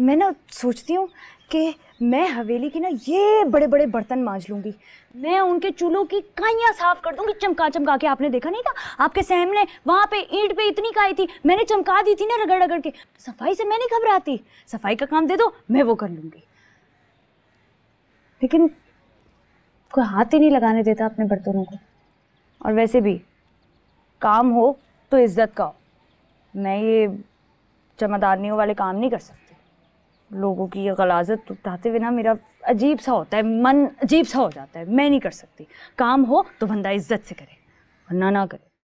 मैं ना सोचती हूँ कि मैं हवेली की ना ये बड़े बड़े बर्तन मांज लूँगी मैं उनके चूल्हों की काइयाँ साफ कर दूँगी चमका चमका के आपने देखा नहीं था आपके ने वहाँ पे ईंट पे इतनी काई थी मैंने चमका दी थी ना रगड़ रगड़ के सफाई से मैं नहीं घबराती सफाई का काम दे दो मैं वो कर लूँगी लेकिन कोई हाथ ही नहीं लगाने देता अपने बर्तनों को और वैसे भी काम हो तो इज्जत का हो मैं ये चमदारनियों वाले काम नहीं कर सकती लोगों की गलाजत उठाते हुए ना मेरा अजीब सा होता है मन अजीब सा हो जाता है मैं नहीं कर सकती काम हो तो बंदा इज्जत से करे वरना ना करे